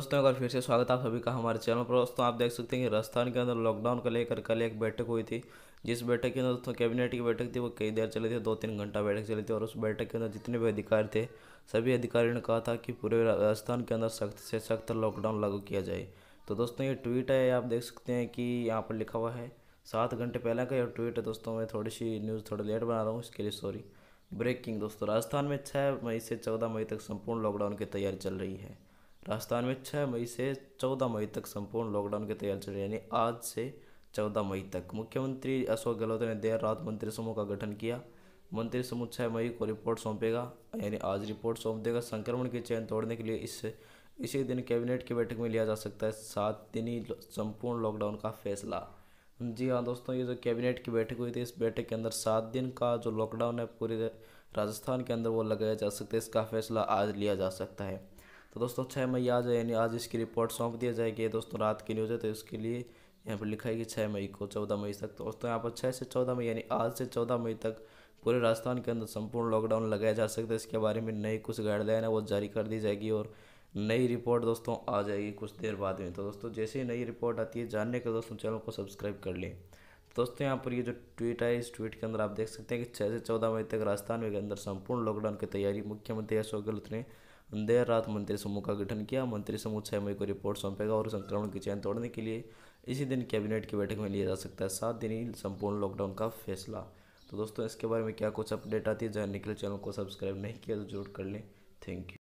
दोस्तों एक बार फिर से स्वागत आप सभी का हमारे चैनल पर दोस्तों आप देख सकते हैं कि राजस्थान के अंदर लॉकडाउन को लेकर कल एक बैठक हुई थी जिस बैठक के अंदर दोस्तों कैबिनेट की बैठक थी वो कई देर चली थी दो तीन घंटा बैठक चली थी और उस बैठक के अंदर जितने भी अधिकारी थे सभी अधिकारियों ने कहा था कि पूरे राजस्थान के अंदर सख्त से सख्त लॉकडाउन लागू किया जाए तो दोस्तों ये ट्वीट है आप देख सकते हैं कि यहाँ पर लिखा हुआ है सात घंटे पहले का यह ट्वीट है दोस्तों मैं थोड़ी सी न्यूज़ थोड़ी लेट बना रहा हूँ इसके लिए सॉरी ब्रेकिंग दोस्तों राजस्थान में छः मई से चौदह मई तक संपूर्ण लॉकडाउन की तैयारी चल रही है राजस्थान में छः मई से चौदह मई तक संपूर्ण लॉकडाउन की तैयारी चल रही यानी आज से चौदह मई तक मुख्यमंत्री अशोक गहलोत ने देर रात मंत्री समूह का गठन किया मंत्री समूह छः मई को रिपोर्ट सौंपेगा यानी आज रिपोर्ट सौंप देगा संक्रमण की चैन तोड़ने के लिए इस इसी दिन कैबिनेट की बैठक में लिया जा सकता है सात दिन ही संपूर्ण लॉकडाउन का फैसला जी हाँ दोस्तों ये जो कैबिनेट की बैठक हुई थी इस बैठक के अंदर सात दिन का जो लॉकडाउन है पूरे राजस्थान के अंदर वो लगाया जा सकता है इसका फैसला आज लिया जा सकता है तो दोस्तों छः मई आज यानी आज इसकी रिपोर्ट सौंप दिया जाएगी दोस्तों रात की न्यूज़ है तो इसके लिए यहाँ पर लिखा है कि छः मई को चौदह मई तक तो दोस्तों यहाँ पर छः से चौदह मई यानी आज से चौदह मई तक पूरे राजस्थान के अंदर संपूर्ण लॉकडाउन लगाया जा सकता है इसके बारे में नई कुछ गाइडलाइन है वो जारी कर दी जाएगी और नई रिपोर्ट दोस्तों आ जाएगी कुछ देर बाद में तो दोस्तों जैसे ही नई रिपोर्ट आती है जानने के दोस्तों चैनल को सब्सक्राइब कर लें तो दोस्तों यहाँ पर ये जो ट्वीट है इस ट्वीट के अंदर आप देख सकते हैं कि छः से चौदह मई तक राजस्थान के अंदर संपूर्ण लॉकडाउन की तैयारी मुख्यमंत्री अशोक गहलोत ने देर रात मंत्री समूह का गठन किया मंत्री समूह छः मई को रिपोर्ट सौंपेगा और संक्रमण की चैन तोड़ने के लिए इसी दिन कैबिनेट की बैठक में लिया जा सकता है सात दिन ही संपूर्ण लॉकडाउन का फैसला तो दोस्तों इसके बारे में क्या कुछ अपडेट आती है जहाँ निकले चैनल को सब्सक्राइब नहीं किया तो जरूर कर लें थैंक यू